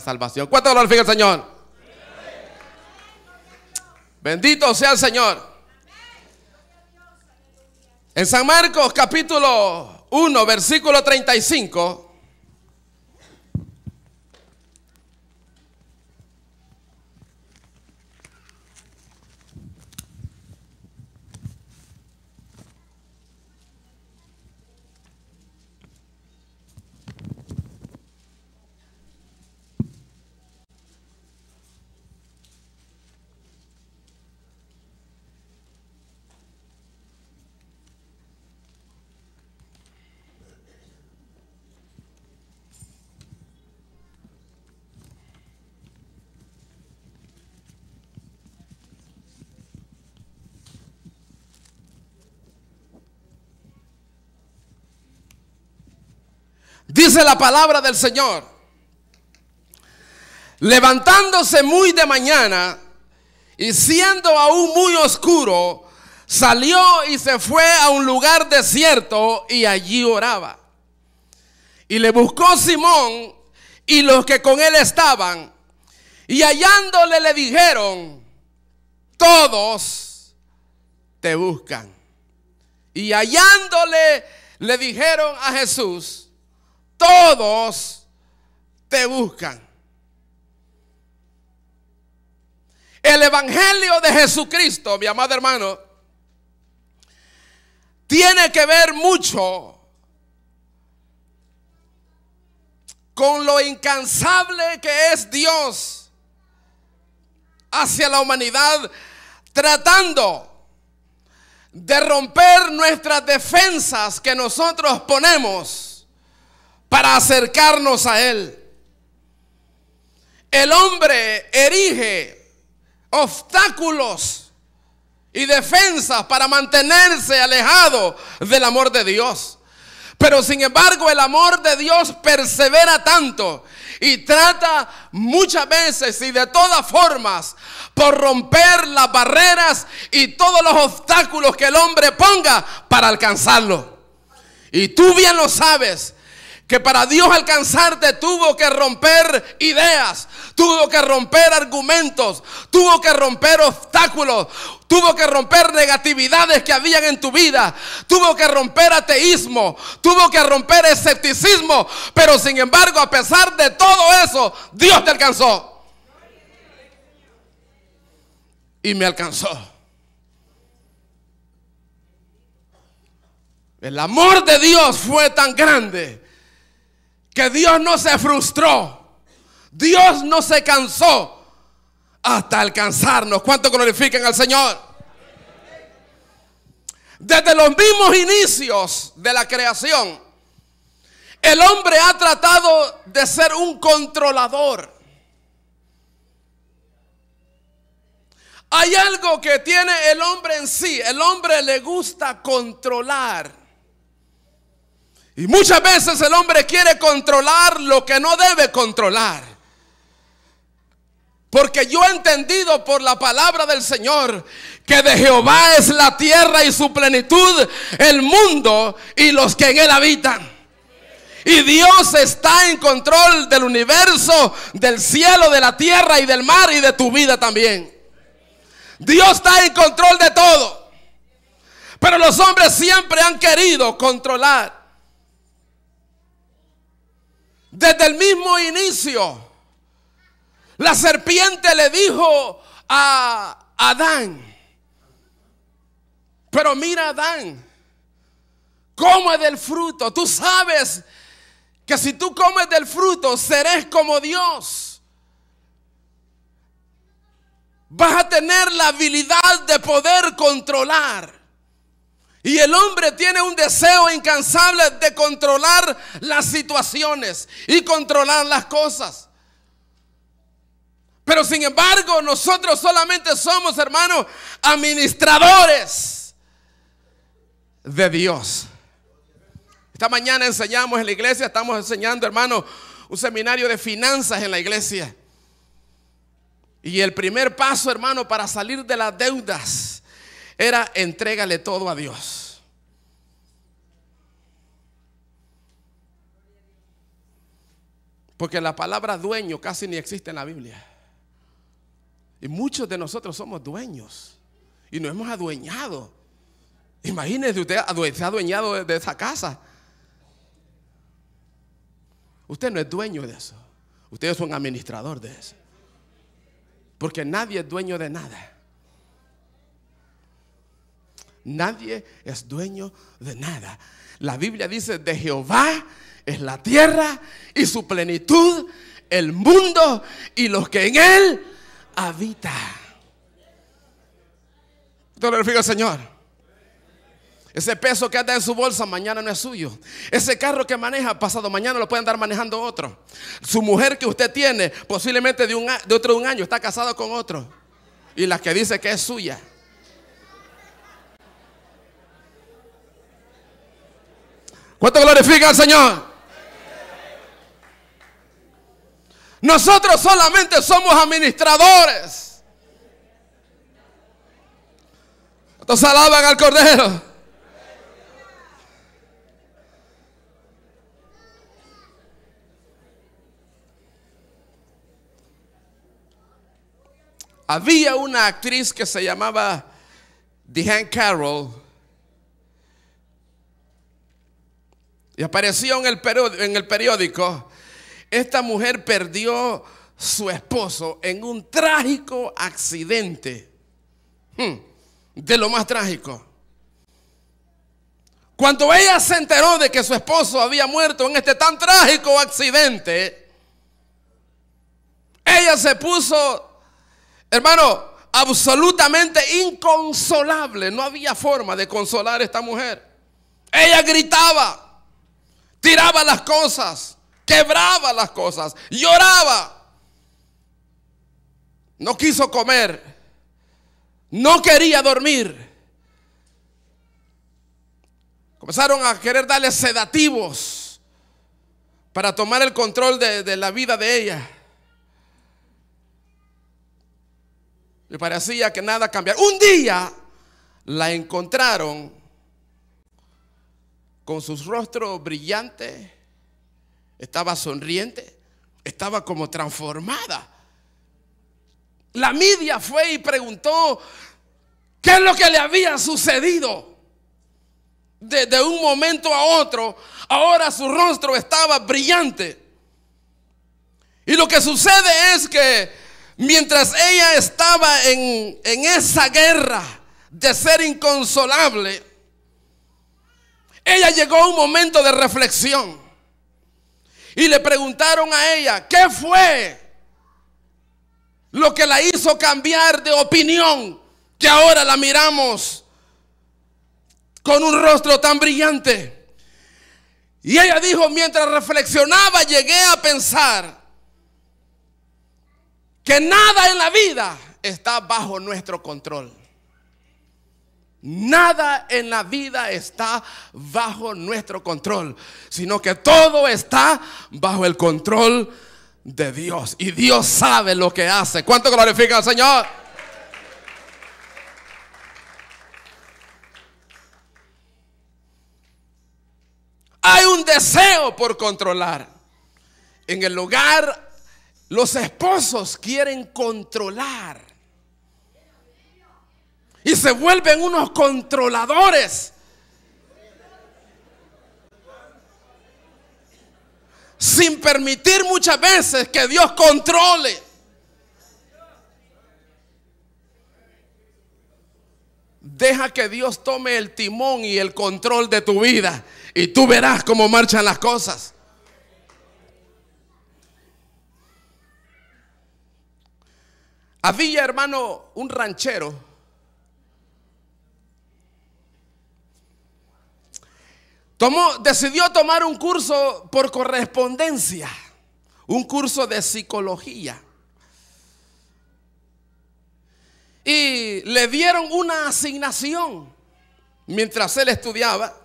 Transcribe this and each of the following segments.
salvación. ¿Cuánto lo fija el Señor? Bendito sea el Señor. En San Marcos capítulo 1, versículo 35, Dice la palabra del Señor. Levantándose muy de mañana y siendo aún muy oscuro, salió y se fue a un lugar desierto y allí oraba. Y le buscó Simón y los que con él estaban. Y hallándole le dijeron, todos te buscan. Y hallándole le dijeron a Jesús, todos te buscan. El Evangelio de Jesucristo, mi amado hermano, tiene que ver mucho con lo incansable que es Dios hacia la humanidad, tratando de romper nuestras defensas que nosotros ponemos para acercarnos a Él. El hombre erige obstáculos y defensas para mantenerse alejado del amor de Dios. Pero sin embargo el amor de Dios persevera tanto y trata muchas veces y de todas formas por romper las barreras y todos los obstáculos que el hombre ponga para alcanzarlo. Y tú bien lo sabes que para Dios alcanzarte tuvo que romper ideas, tuvo que romper argumentos, tuvo que romper obstáculos, tuvo que romper negatividades que habían en tu vida, tuvo que romper ateísmo, tuvo que romper escepticismo, pero sin embargo a pesar de todo eso, Dios te alcanzó. Y me alcanzó. El amor de Dios fue tan grande que Dios no se frustró, Dios no se cansó hasta alcanzarnos. ¿Cuánto glorifican al Señor? Desde los mismos inicios de la creación, el hombre ha tratado de ser un controlador. Hay algo que tiene el hombre en sí. El hombre le gusta controlar. Y muchas veces el hombre quiere controlar lo que no debe controlar. Porque yo he entendido por la palabra del Señor que de Jehová es la tierra y su plenitud, el mundo y los que en él habitan. Y Dios está en control del universo, del cielo, de la tierra y del mar y de tu vida también. Dios está en control de todo. Pero los hombres siempre han querido controlar. Desde el mismo inicio, la serpiente le dijo a Adán, pero mira Adán, come del fruto. Tú sabes que si tú comes del fruto, serás como Dios. Vas a tener la habilidad de poder controlar. Y el hombre tiene un deseo incansable de controlar las situaciones y controlar las cosas. Pero sin embargo, nosotros solamente somos, hermanos, administradores de Dios. Esta mañana enseñamos en la iglesia, estamos enseñando, hermano, un seminario de finanzas en la iglesia. Y el primer paso, hermano, para salir de las deudas era entrégale todo a Dios. Porque la palabra dueño casi ni existe en la Biblia. Y muchos de nosotros somos dueños. Y nos hemos adueñado. Imagínese usted se ha adueñado de esa casa. Usted no es dueño de eso. Usted es un administrador de eso. Porque nadie es dueño de nada. Nadie es dueño de nada. La Biblia dice, de Jehová es la tierra y su plenitud, el mundo y los que en él habita. Glorifica al Señor. Ese peso que anda en su bolsa mañana no es suyo. Ese carro que maneja pasado mañana lo puede andar manejando otro. Su mujer que usted tiene posiblemente de, otro de un año está casada con otro. Y la que dice que es suya. ¿Cuánto glorifica al Señor? Nosotros solamente somos administradores. ¿Cuántos alaban al Cordero? Había una actriz que se llamaba Diane Carroll Y apareció en el, en el periódico, esta mujer perdió su esposo en un trágico accidente. Hmm, de lo más trágico. Cuando ella se enteró de que su esposo había muerto en este tan trágico accidente, ella se puso, hermano, absolutamente inconsolable. No había forma de consolar a esta mujer. Ella gritaba tiraba las cosas, quebraba las cosas, lloraba. No quiso comer, no quería dormir. Comenzaron a querer darle sedativos para tomar el control de, la vida de ella. Le parecía que nada cambiaba. Un día la encontraron con sus rostros brillantes, estaba sonriente, estaba como transformada. La media fue y preguntó qué es lo que le había sucedido. De, un momento a otro, ahora su rostro estaba brillante. Y lo que sucede es que mientras ella estaba en, en esa guerra de ser inconsolable, ella llegó a un momento de reflexión. Y le preguntaron a ella, ¿qué fue lo que la hizo cambiar de opinión? Que ahora la miramos con un rostro tan brillante. Y ella dijo, mientras reflexionaba, llegué a pensar que nada en la vida está bajo nuestro control. Nada en la vida está bajo nuestro control, sino que todo está bajo el control de Dios. Y Dios sabe lo que hace. ¿Cuánto glorifica al Señor? Hay un deseo por controlar. En el lugar, los esposos quieren controlar se vuelven unos controladores. Sin permitir muchas veces que Dios controle. Deja que Dios tome el timón y el control de tu vida y tú verás cómo marchan las cosas. Había, hermano, un ranchero decidió tomar un curso por correspondencia, un curso de psicología. Y le dieron una asignación mientras él estudiaba.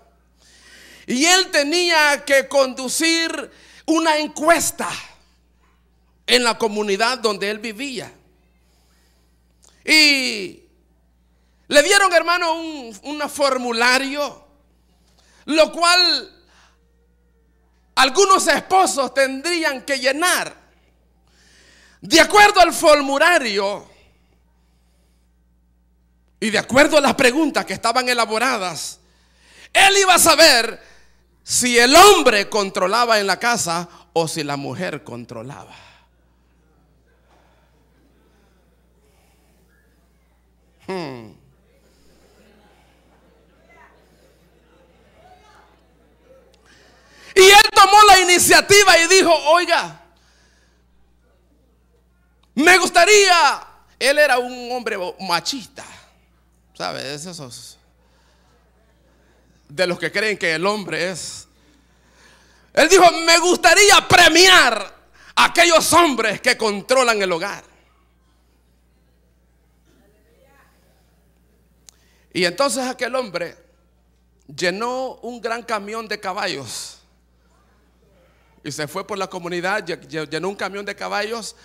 Y él tenía que conducir una encuesta en la comunidad donde él vivía. Y le dieron, hermano, un formulario lo cual algunos esposos tendrían que llenar. De acuerdo al formulario y de acuerdo a las preguntas que estaban elaboradas, él iba a saber si el hombre controlaba en la casa o si la mujer controlaba. Hmm. Y él tomó la iniciativa y dijo, oiga, me gustaría, él era un hombre machista, ¿sabes? esos de los que creen que el hombre es. Él dijo, me gustaría premiar a aquellos hombres que controlan el hogar. Y entonces aquel hombre llenó un gran camión de caballos y se fue por la comunidad, llenó un camión de caballos,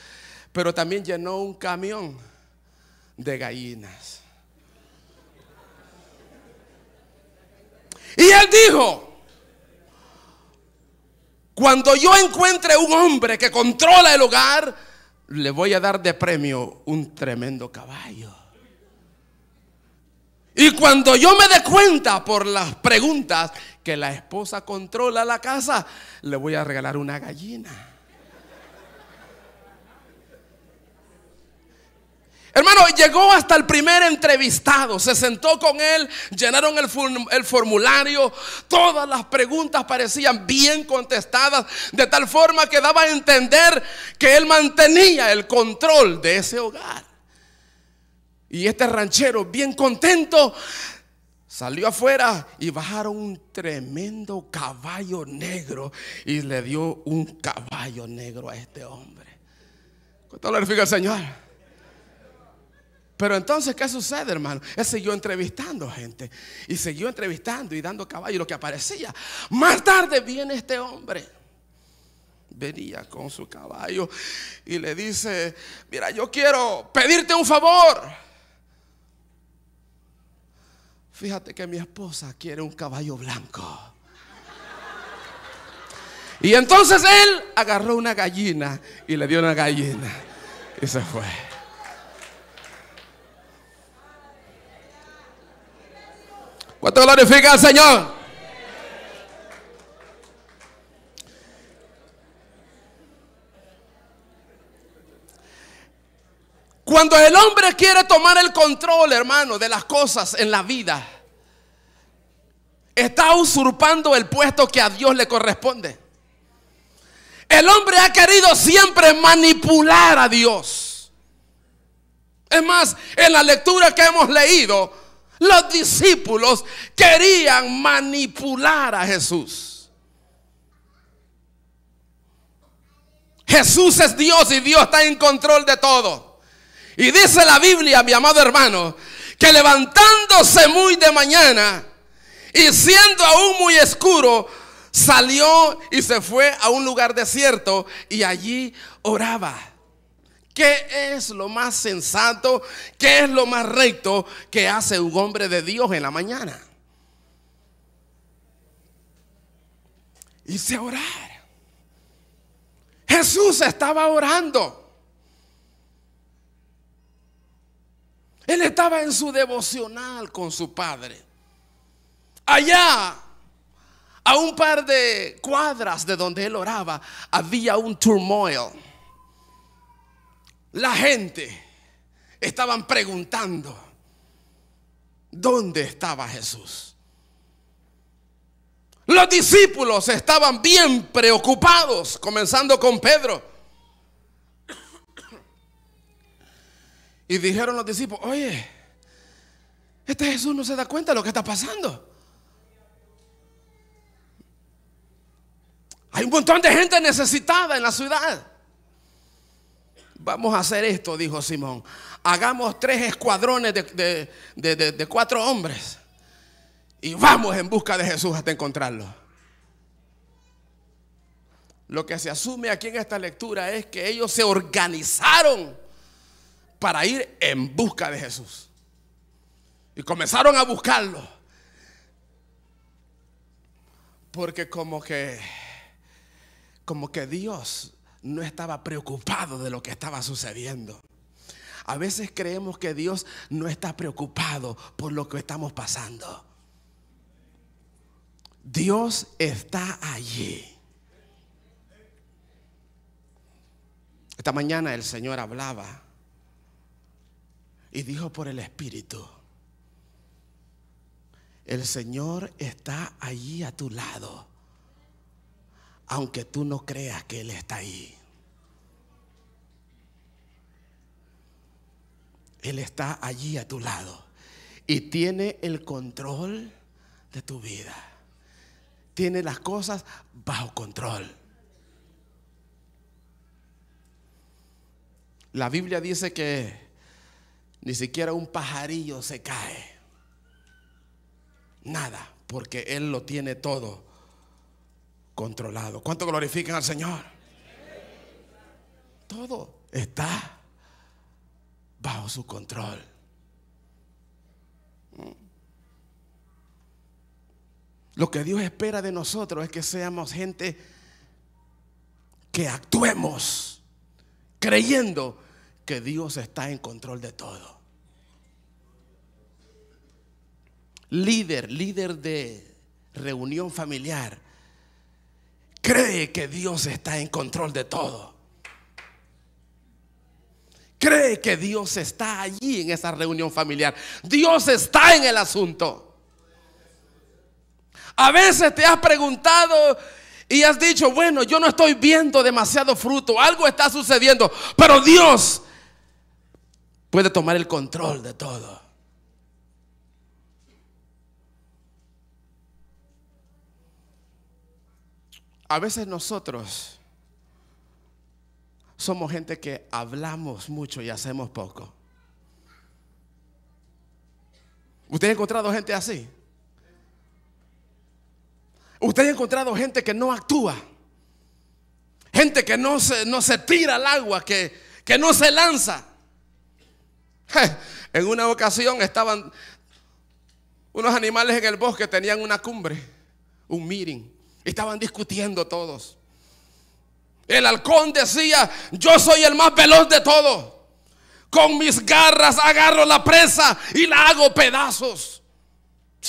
pero también llenó un camión de gallinas. Y él dijo, cuando yo encuentre un hombre que controla el hogar, le voy a dar de premio un tremendo caballo. Y cuando yo me dé cuenta por las preguntas que la esposa controla la casa, le voy a regalar una gallina. Hermano, llegó hasta el primer entrevistado, se sentó con él, llenaron el, el, formulario, todas las preguntas parecían bien contestadas, de tal forma que daba a entender que él mantenía el control de ese hogar. Y este ranchero, bien contento, Salió afuera y bajaron un tremendo caballo negro y le dio un caballo negro a este hombre. ¿Cuánto refiere el Señor? Pero entonces, ¿qué sucede, hermano? Él siguió entrevistando gente y siguió entrevistando y dando caballo lo que aparecía. Más tarde viene este hombre. Venía con su caballo y le dice, mira, yo quiero pedirte un favor. Fíjate que mi esposa quiere un caballo blanco. Y entonces él agarró una gallina y le dio una gallina. Y se fue. ¿Cuánto glorifica al Señor? Cuando el hombre quiere tomar el control, hermano, de las cosas en la vida, está usurpando el puesto que a Dios le corresponde. El hombre ha querido siempre manipular a Dios. Es más, en la lectura que hemos leído, los discípulos querían manipular a Jesús. Jesús es Dios y Dios está en control de todo. Y dice la Biblia, mi amado hermano, que levantándose muy de mañana y siendo aún muy oscuro, salió y se fue a un lugar desierto y allí oraba. ¿Qué es lo más sensato? ¿Qué es lo más recto que hace un hombre de Dios en la mañana? Hice orar. Jesús estaba orando. Él estaba en su devocional con su padre. Allá, a un par de cuadras de donde él oraba, había un turmoil. La gente estaban preguntando, ¿dónde estaba Jesús? Los discípulos estaban bien preocupados, comenzando con Pedro. Y dijeron los discípulos, oye, este Jesús no se da cuenta de lo que está pasando. Hay un montón de gente necesitada en la ciudad. Vamos a hacer esto, dijo Simón. Hagamos tres escuadrones de, cuatro hombres. Y vamos en busca de Jesús hasta encontrarlo. Lo que se asume aquí en esta lectura es que ellos se organizaron para ir en busca de Jesús. Y comenzaron a buscarlo. Porque como que, como que Dios no estaba preocupado de lo que estaba sucediendo. A veces creemos que Dios no está preocupado por lo que estamos pasando. Dios está allí. Esta mañana el Señor hablaba y dijo por el Espíritu, el Señor está allí a tu lado, aunque tú no creas que Él está ahí. Él está allí a tu lado y tiene el control de tu vida. Tiene las cosas bajo control. La Biblia dice que ni siquiera un pajarillo se cae. Nada, porque Él lo tiene todo controlado. ¿Cuánto glorifican al Señor? Todo está bajo su control. Lo que Dios espera de nosotros es que seamos gente que actuemos creyendo que Dios está en control de todo. Líder, líder de reunión familiar, cree que Dios está en control de todo. Cree que Dios está allí en esa reunión familiar. Dios está en el asunto. A veces te has preguntado y has dicho, bueno, yo no estoy viendo demasiado fruto, algo está sucediendo, pero Dios puede tomar el control de todo. A veces nosotros somos gente que hablamos mucho y hacemos poco. ¿Usted ha encontrado gente así? ¿Usted ha encontrado gente que no actúa? Gente que no se, no se tira al agua, que, que no se lanza. En una ocasión estaban unos animales en el bosque, tenían una cumbre, un meeting. Estaban discutiendo todos. El halcón decía, yo soy el más veloz de todos. Con mis garras agarro la presa y la hago pedazos.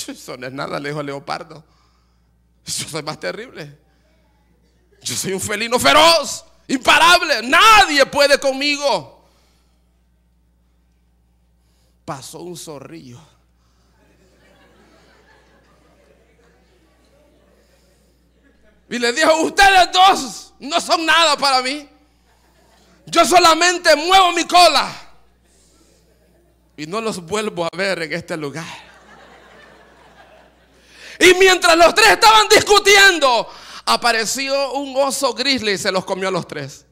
Eso no es nada, le dijo el leopardo. Yo soy más terrible. Yo soy un felino feroz, imparable. Nadie puede conmigo pasó un zorrillo. Y le dijo, ustedes dos no son nada para mí. Yo solamente muevo mi cola. Y no los vuelvo a ver en este lugar. Y mientras los tres estaban discutiendo, apareció un oso grizzly y se los comió a los tres.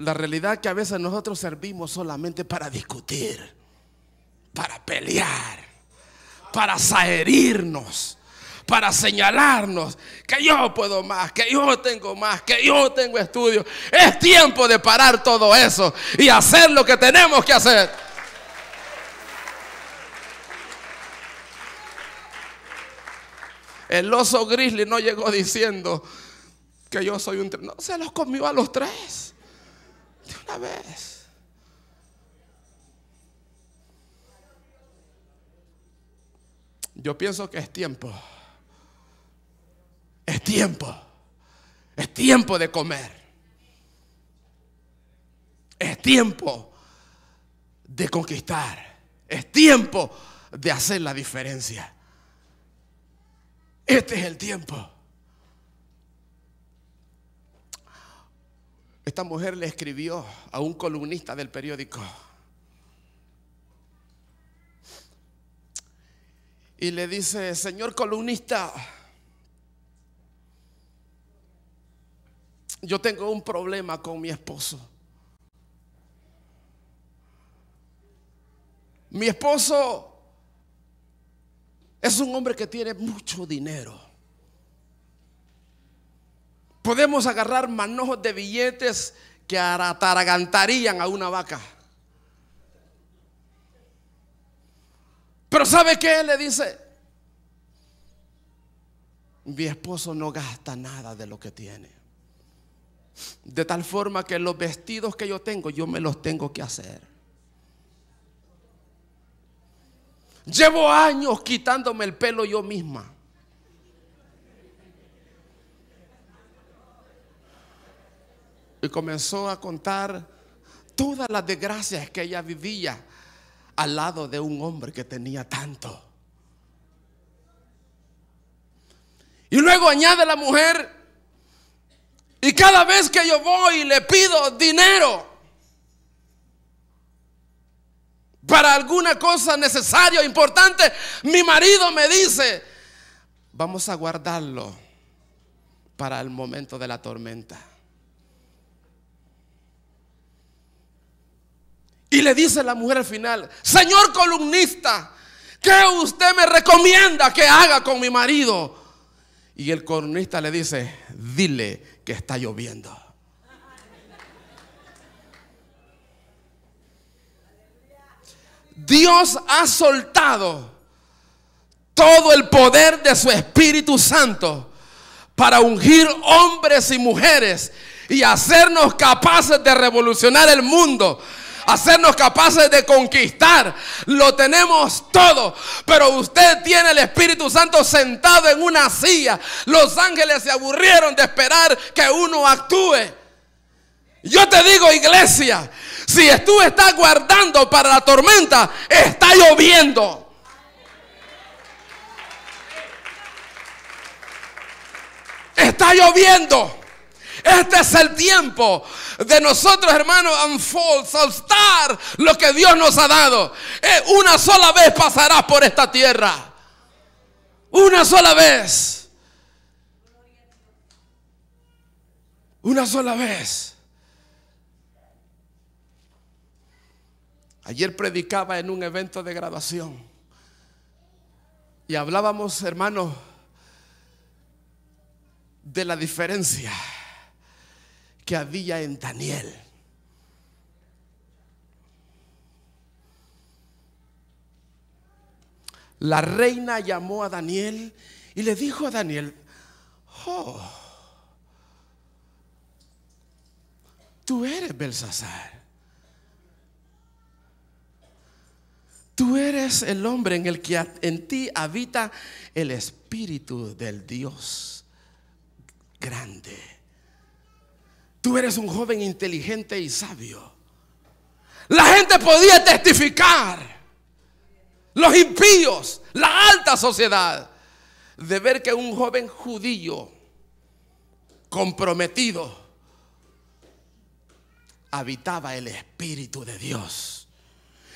la realidad que a veces nosotros servimos solamente para discutir, para pelear, para saherirnos, para señalarnos que yo puedo más, que yo tengo más, que yo tengo estudios. Es tiempo de parar todo eso y hacer lo que tenemos que hacer. El oso grizzly no llegó diciendo que yo soy un... No, se los comió a los tres una vez. Yo pienso que es tiempo. Es tiempo. Es tiempo de comer. Es tiempo de conquistar. Es tiempo de hacer la diferencia. Este es el tiempo. Esta mujer le escribió a un columnista del periódico. Y le dice, señor columnista, yo tengo un problema con mi esposo. Mi esposo es un hombre que tiene mucho dinero. Podemos agarrar manojos de billetes que ataragantarían a una vaca. Pero ¿sabe qué? Le dice, mi esposo no gasta nada de lo que tiene. De tal forma que los vestidos que yo tengo, yo me los tengo que hacer. Llevo años quitándome el pelo yo misma. y comenzó a contar todas las desgracias que ella vivía al lado de un hombre que tenía tanto. Y luego añade la mujer, y cada vez que yo voy y le pido dinero para alguna cosa necesaria o importante, mi marido me dice, vamos a guardarlo para el momento de la tormenta. Y le dice la mujer al final, señor columnista, ¿qué usted me recomienda que haga con mi marido? Y el columnista le dice, dile que está lloviendo. Dios ha soltado todo el poder de su Espíritu Santo para ungir hombres y mujeres y hacernos capaces de revolucionar el mundo, hacernos capaces de conquistar. Lo tenemos todo. Pero usted tiene el Espíritu Santo sentado en una silla. Los ángeles se aburrieron de esperar que uno actúe. Yo te digo, iglesia, si tú estás guardando para la tormenta, está lloviendo. Está lloviendo. Este es el tiempo de nosotros, hermanos, unfold, lo que Dios nos ha dado. Eh, una sola vez pasarás por esta tierra. Una sola vez. Una sola vez. Ayer predicaba en un evento de graduación. Y hablábamos, hermanos, de la diferencia que había en Daniel. La reina llamó a Daniel y le dijo a Daniel, oh, tú eres Belsasar. Tú eres el hombre en el que en ti habita el espíritu del Dios grande. Tú eres un joven inteligente y sabio. La gente podía testificar. Los impíos, la alta sociedad, de ver que un joven judío comprometido habitaba el Espíritu de Dios.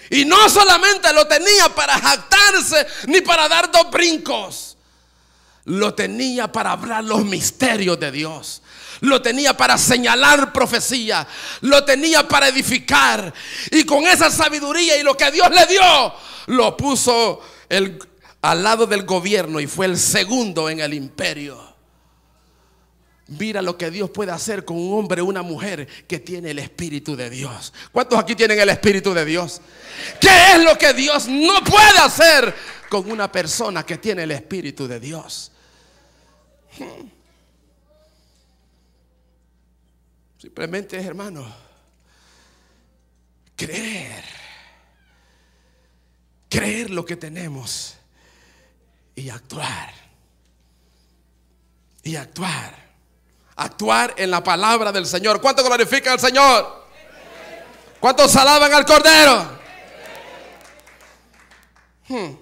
Y no solamente lo tenía para jactarse ni para dar dos brincos, lo tenía para hablar los misterios de Dios lo tenía para señalar profecía, lo tenía para edificar. Y con esa sabiduría y lo que Dios le dio, lo puso al lado del gobierno y fue el segundo en el imperio. Mira lo que Dios puede hacer con un hombre o una mujer que tiene el Espíritu de Dios. ¿Cuántos aquí tienen el Espíritu de Dios? ¿Qué es lo que Dios no puede hacer con una persona que tiene el Espíritu de Dios? Hmm. Simplemente hermano, creer. Creer lo que tenemos y actuar. Y actuar. Actuar en la palabra del Señor. ¿Cuánto glorifica al Señor? ¿Cuántos alaban al Cordero? Hmm.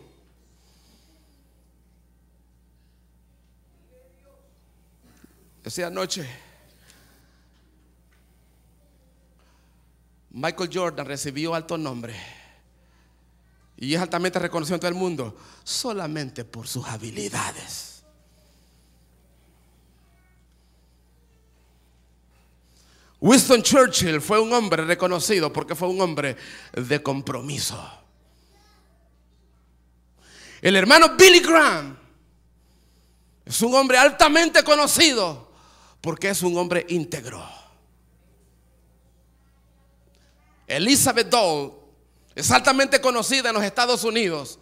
Decía anoche. Michael Jordan recibió alto nombre y es altamente reconocido en todo el mundo solamente por sus habilidades. Winston Churchill fue un hombre reconocido porque fue un hombre de compromiso. El hermano Billy Graham es un hombre altamente conocido porque es un hombre íntegro. Elizabeth Dole es altamente conocida en los Estados Unidos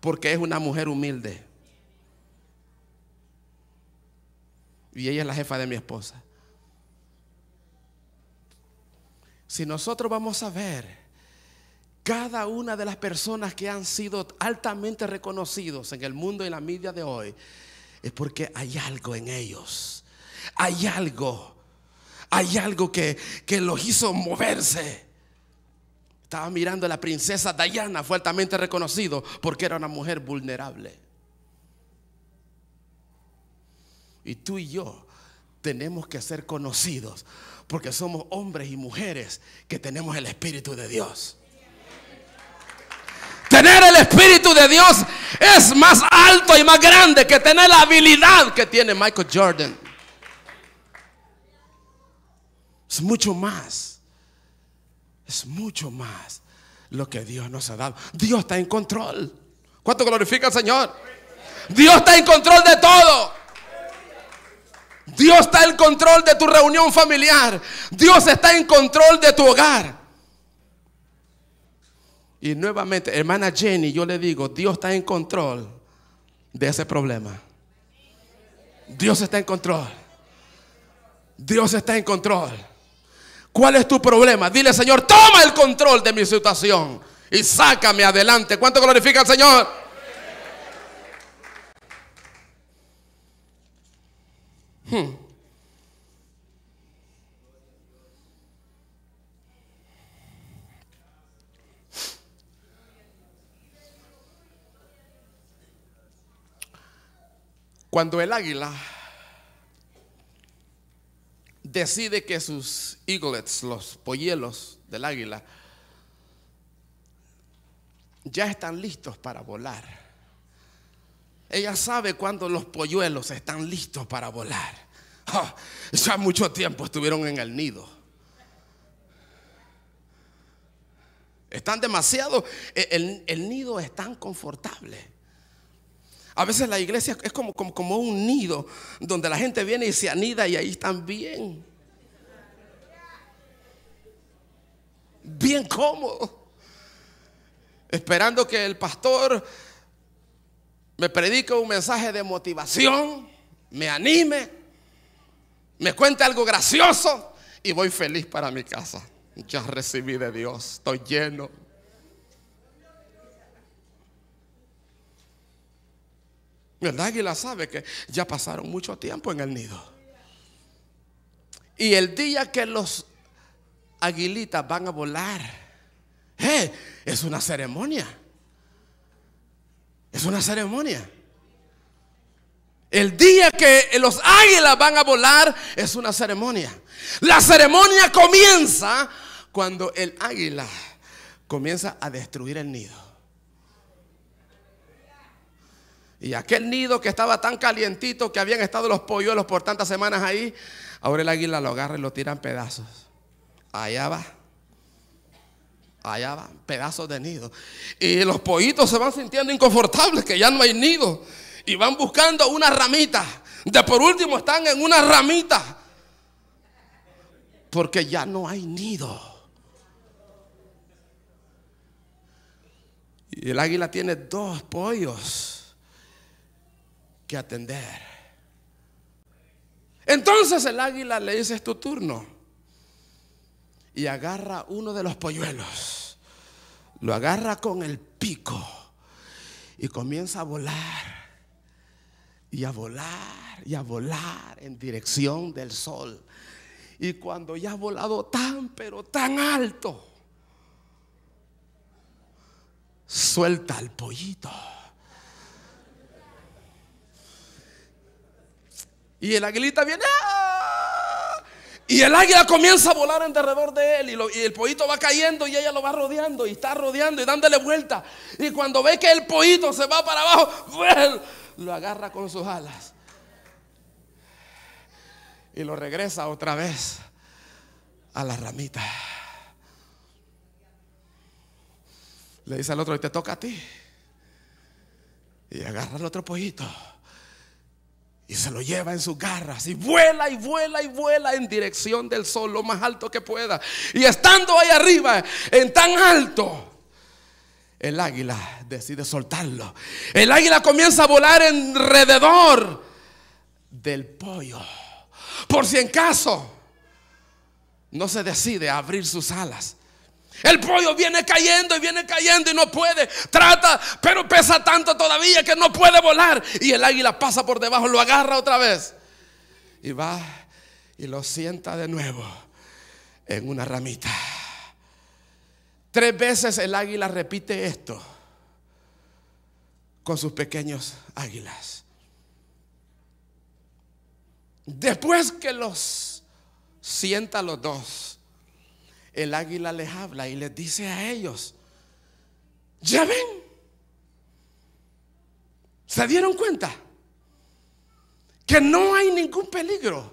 porque es una mujer humilde. Y ella es la jefa de mi esposa. Si nosotros vamos a ver cada una de las personas que han sido altamente reconocidos en el mundo y en la media de hoy, es porque hay algo en ellos. Hay algo. Hay algo que, que los hizo moverse. Estaba mirando a la princesa Diana, fuertemente reconocido porque era una mujer vulnerable. Y tú y yo tenemos que ser conocidos porque somos hombres y mujeres que tenemos el Espíritu de Dios. Tener el Espíritu de Dios es más alto y más grande que tener la habilidad que tiene Michael Jordan. Es mucho más. Es mucho más lo que Dios nos ha dado. Dios está en control. ¿Cuánto glorifica al Señor? Dios está en control de todo. Dios está en control de tu reunión familiar. Dios está en control de tu hogar. Y nuevamente, hermana Jenny, yo le digo, Dios está en control de ese problema. Dios está en control. Dios está en control. ¿Cuál es tu problema? Dile, Señor, toma el control de mi situación y sácame adelante. ¿Cuánto glorifica al Señor? Hmm. Cuando el águila decide que sus eaglets, los polluelos del águila, ya están listos para volar. Ella sabe cuándo los polluelos están listos para volar. Ah, ya mucho tiempo estuvieron en el nido. Están demasiado, e- el nido es tan confortable. A veces la iglesia es como, un nido donde la gente viene y se anida y ahí están bien. Bien cómodo. Esperando que el pastor me predique un mensaje de motivación, me anime, me cuente algo gracioso y voy feliz para mi casa. Ya recibí de Dios, estoy lleno, El águila sabe que ya pasaron mucho tiempo en el nido. Y el día que los aguilitas van a volar, ¡eh! es una ceremonia. Es una ceremonia. El día que los águilas van a volar es una ceremonia. La ceremonia comienza cuando el águila comienza a destruir el nido. Y aquel nido que estaba tan calientito que habían estado los polluelos por tantas semanas ahí, ahora el águila lo agarra y lo tira en pedazos. Allá va. Allá va, pedazos de nido. Y los pollitos se van sintiendo inconfortables, que ya no hay nido. Y van buscando una ramita. De por último están en una ramita. Porque ya no hay nido. Y el águila tiene dos pollos que atender. Entonces el águila le dice, es tu turno. Y agarra uno de los polluelos. Lo agarra con el pico. Y comienza a volar. Y a volar. Y a volar en dirección del sol. Y cuando ya ha volado tan, pero tan alto, suelta al pollito. Y el águilita viene. ¡Ah!". Y el águila comienza a volar en de él. Y, el pollito va cayendo y ella lo va rodeando. Y está rodeando y dándole vuelta. Y cuando ve que el pollito se va para abajo, lo agarra con sus alas. Y lo regresa otra vez a la ramita. Le dice al otro, y te toca a ti. Y agarra al otro pollito. Y se lo lleva en sus garras y vuela y vuela y vuela en dirección del sol lo más alto que pueda. Y estando ahí arriba, en tan alto, el águila decide soltarlo. El águila comienza a volar alrededor del pollo. Por si en caso no se decide a abrir sus alas. El pollo viene cayendo y viene cayendo y no puede. Trata, pero pesa tanto todavía que no puede volar. Y el águila pasa por debajo, lo agarra otra vez. Y va y lo sienta de nuevo en una ramita. Tres veces el águila repite esto con sus pequeños águilas. Después que los sienta los dos, el águila les habla y les dice a ellos, ya ven, se dieron cuenta que no hay ningún peligro,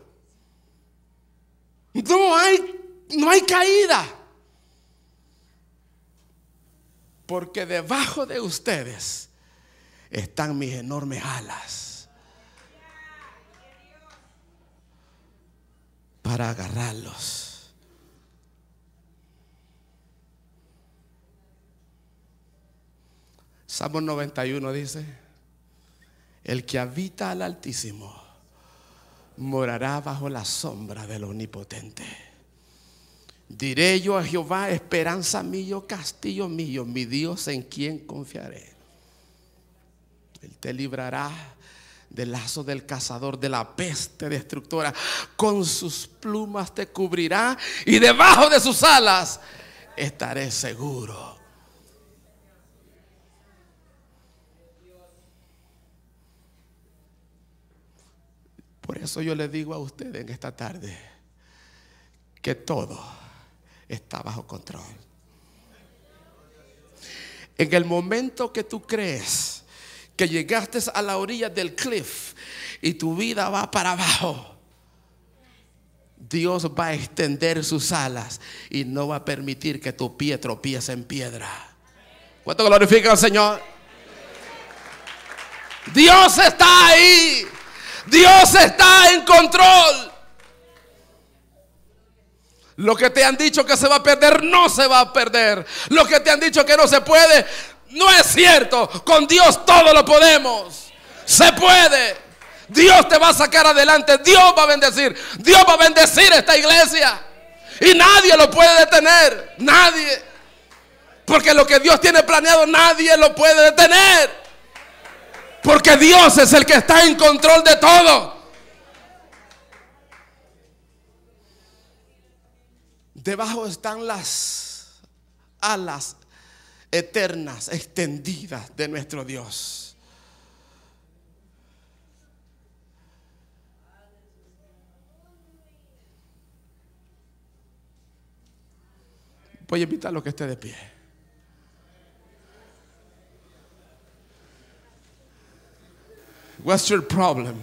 no hay, no hay caída, porque debajo de ustedes están mis enormes alas para agarrarlos Salmo 91 dice, el que habita al Altísimo morará bajo la sombra del Omnipotente. Diré yo a Jehová, esperanza mío, castillo mío, mi Dios en quien confiaré. Él te librará del lazo del cazador, de la peste destructora. Con sus plumas te cubrirá y debajo de sus alas estaré seguro. Por eso yo le digo a ustedes en esta tarde que todo está bajo control. En el momento que tú crees que llegaste a la orilla del cliff y tu vida va para abajo, Dios va a extender sus alas y no va a permitir que tu pie tropiece en piedra. ¿Cuánto glorifica al Señor? Dios está ahí. Dios está en control. Lo que te han dicho que se va a perder, no se va a perder. Lo que te han dicho que no se puede, no es cierto. Con Dios todo lo podemos. Se puede. Dios te va a sacar adelante. Dios va a bendecir. Dios va a bendecir esta iglesia. Y nadie lo puede detener. Nadie. Porque lo que Dios tiene planeado, nadie lo puede detener. Porque Dios es el que está en control de todo. Debajo están las alas eternas, extendidas de nuestro Dios. Voy a invitar a que esté de pie. What's your problem?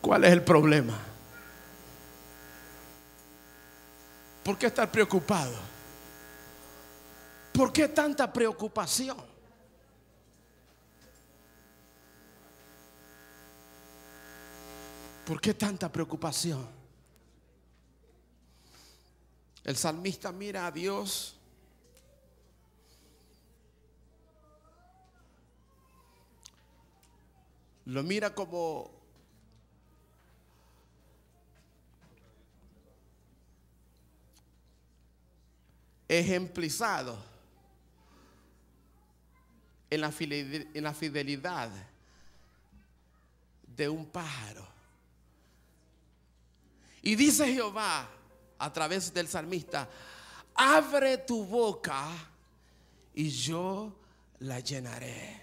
¿Cuál es el problema? ¿Por qué estar preocupado? ¿Por qué tanta preocupación? ¿Por qué tanta preocupación? El salmista mira a Dios. Lo mira como ejemplizado en la, fidelidad de un pájaro. Y dice Jehová, a través del salmista, abre tu boca y yo la llenaré.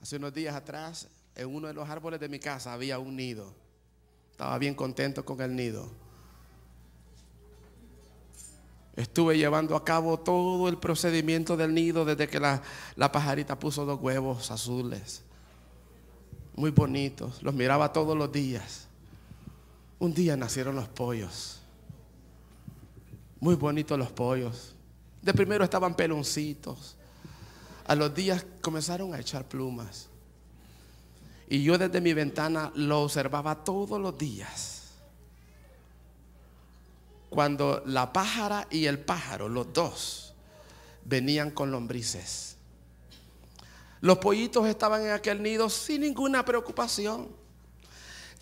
Hace unos días atrás, en uno de los árboles de mi casa había un nido. Estaba bien contento con el nido. Estuve llevando a cabo todo el procedimiento del nido desde que la, pajarita puso dos huevos azules. Muy bonitos. Los miraba todos los días. Un día nacieron los pollos. Muy bonitos los pollos. De primero estaban peloncitos. A los días comenzaron a echar plumas. Y yo desde mi ventana lo observaba todos los días cuando la pájara y el pájaro, los dos, venían con lombrices. Los pollitos estaban en aquel nido sin ninguna preocupación.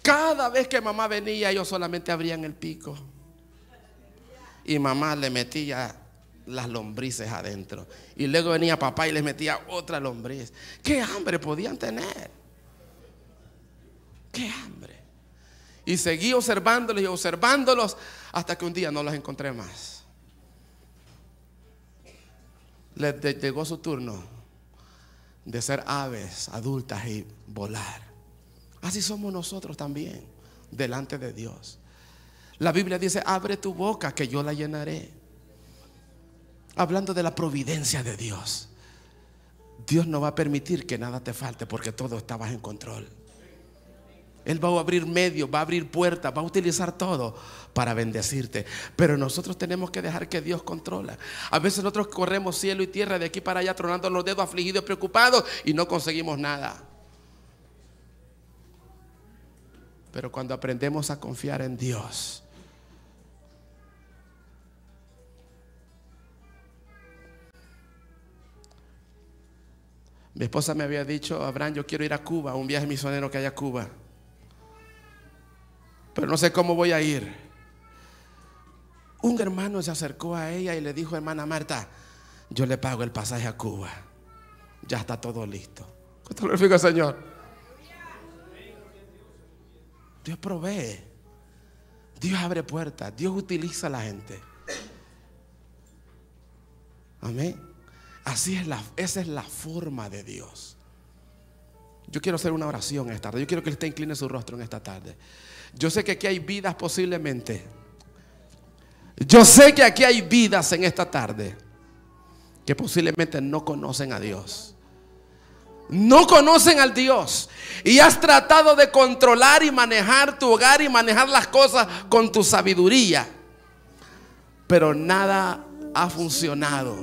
Cada vez que mamá venía, ellos solamente abrían el pico. Y mamá le metía las lombrices adentro. Y luego venía papá y les metía otra lombriz. ¿Qué hambre podían tener? ¿Qué hambre? Y seguí observándolos y observándolos hasta que un día no los encontré más. Les llegó su turno de ser aves adultas y volar. Así somos nosotros también delante de Dios. La Biblia dice, abre tu boca que yo la llenaré. Hablando de la providencia de Dios. Dios no va a permitir que nada te falte porque todo estabas en control. Él va a abrir medios, va a abrir puertas, va a utilizar todo para bendecirte. Pero nosotros tenemos que dejar que Dios controla. A veces nosotros corremos cielo y tierra de aquí para allá, tronando los dedos, afligidos, preocupados, y no conseguimos nada. Pero cuando aprendemos a confiar en Dios, mi esposa me había dicho, Abraham, yo quiero ir a Cuba, un viaje misionero que haya a Cuba pero no sé cómo voy a ir. Un hermano se acercó a ella y le dijo, hermana Marta, yo le pago el pasaje a Cuba. Ya está todo listo. ¿Cuánto al Señor? Dios provee. Dios abre puertas. Dios utiliza a la gente. Amén. Así es la, esa es la forma de Dios. Yo quiero hacer una oración esta tarde. Yo quiero que usted incline su rostro en esta tarde. Yo sé que aquí hay vidas posiblemente. Yo sé que aquí hay vidas en esta tarde que posiblemente no conocen a Dios. No conocen al Dios. Y has tratado de controlar y manejar tu hogar y manejar las cosas con tu sabiduría. Pero nada ha funcionado.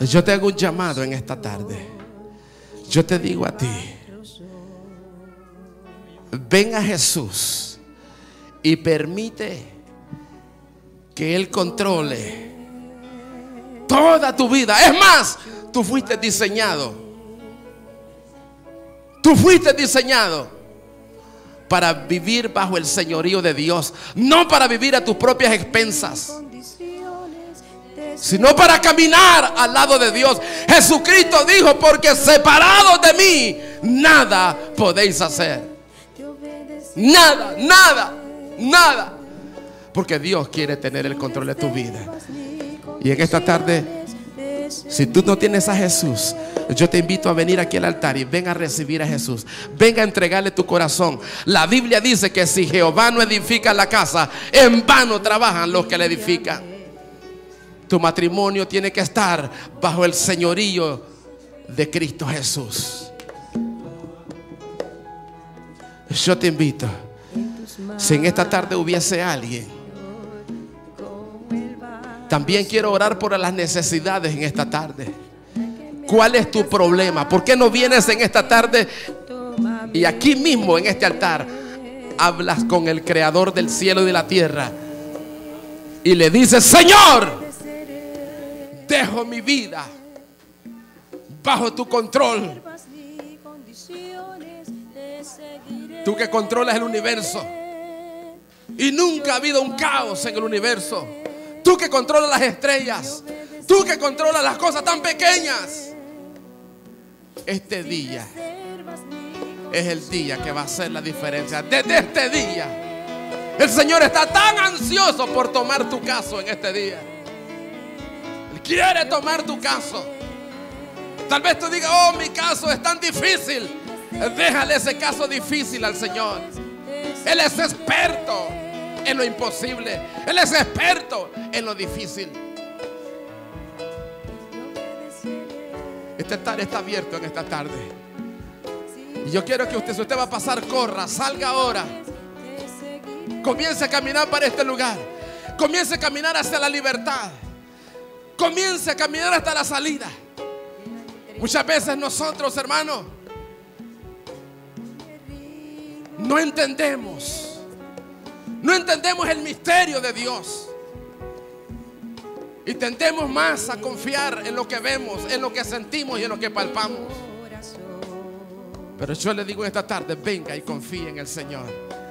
Yo te hago un llamado en esta tarde. Yo te digo a ti, ven a Jesús y permite que Él controle toda tu vida. Es más, tú fuiste diseñado. Tú fuiste diseñado para vivir bajo el señorío de Dios, no para vivir a tus propias expensas sino para caminar al lado de Dios. Jesucristo dijo, porque separado de mí, nada podéis hacer. Nada, nada, nada. Porque Dios quiere tener el control de tu vida. Y en esta tarde, si tú no tienes a Jesús, yo te invito a venir aquí al altar y ven a recibir a Jesús. Venga a entregarle tu corazón. La Biblia dice que si Jehová no edifica la casa, en vano trabajan los que la edifican. Tu matrimonio tiene que estar bajo el señorío de Cristo Jesús. Yo te invito. Si en esta tarde hubiese alguien, también quiero orar por las necesidades en esta tarde. ¿Cuál es tu problema? ¿Por qué no vienes en esta tarde y aquí mismo en este altar hablas con el creador del cielo y de la tierra y le dices, Señor? Dejo mi vida bajo tu control. Tú que controlas el universo. Y nunca ha habido un caos en el universo. Tú que controlas las estrellas. Tú que controlas las cosas tan pequeñas. Este día es el día que va a hacer la diferencia. Desde este día. El Señor está tan ansioso por tomar tu caso en este día quiere tomar tu caso. Tal vez tú digas, oh, mi caso es tan difícil. Déjale ese caso difícil al Señor. Él es experto en lo imposible. Él es experto en lo difícil. Este tarde está abierto en esta tarde. Y yo quiero que usted, si usted va a pasar, corra, salga ahora. Comience a caminar para este lugar. Comience a caminar hacia la libertad. Comience a caminar hasta la salida. Muchas veces nosotros, hermanos, no entendemos. No entendemos el misterio de Dios. Y tendemos más a confiar en lo que vemos, en lo que sentimos y en lo que palpamos. Pero yo le digo esta tarde, venga y confíe en el Señor.